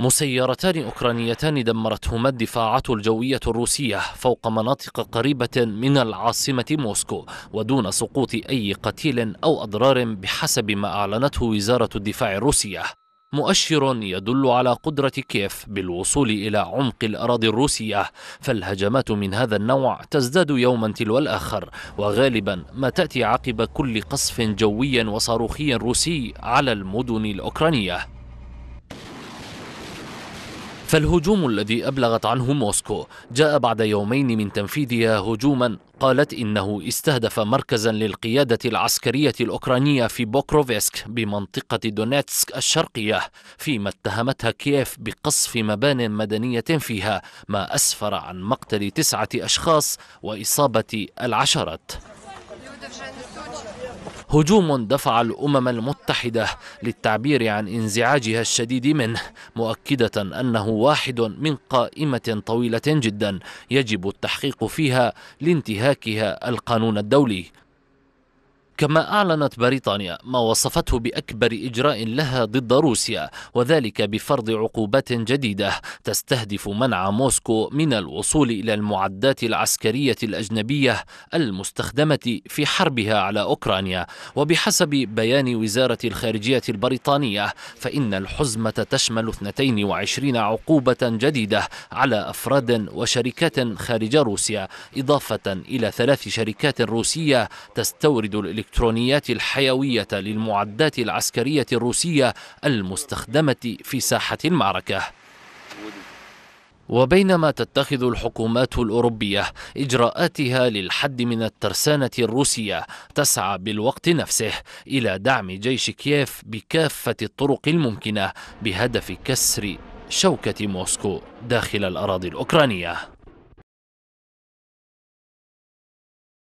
مسيرتان أوكرانيتان دمرتهما الدفاعات الجوية الروسية فوق مناطق قريبة من العاصمة موسكو ودون سقوط أي قتيل أو أضرار بحسب ما أعلنته وزارة الدفاع الروسية مؤشر يدل على قدرة كيف بالوصول إلى عمق الأراضي الروسية فالهجمات من هذا النوع تزداد يوما تلو الآخر وغالبا ما تأتي عقب كل قصف جوي وصاروخي روسي على المدن الأوكرانية فالهجوم الذي أبلغت عنه موسكو جاء بعد يومين من تنفيذها هجوما قالت إنه استهدف مركزا للقيادة العسكرية الأوكرانية في بوكروفيسك بمنطقة دونيتسك الشرقية فيما اتهمتها كييف بقصف مبان مدنية فيها ما أسفر عن مقتل تسعة أشخاص وإصابة العشرات هجوم دفع الأمم المتحدة للتعبير عن انزعاجها الشديد منه مؤكدة أنه واحد من قائمة طويلة جدا يجب التحقيق فيها لانتهاكها القانون الدولي كما أعلنت بريطانيا ما وصفته بأكبر إجراء لها ضد روسيا وذلك بفرض عقوبات جديدة تستهدف منع موسكو من الوصول إلى المعدات العسكرية الأجنبية المستخدمة في حربها على أوكرانيا وبحسب بيان وزارة الخارجية البريطانية فإن الحزمة تشمل 22 عقوبة جديدة على أفراد وشركات خارج روسيا إضافة إلى ثلاث شركات روسية تستورد الإلكترونيات الإلكترونيات الحيوية للمعدات العسكرية الروسية المستخدمة في ساحة المعركة وبينما تتخذ الحكومات الأوروبية إجراءاتها للحد من الترسانة الروسية تسعى بالوقت نفسه إلى دعم جيش كييف بكافة الطرق الممكنة بهدف كسر شوكة موسكو داخل الأراضي الأوكرانية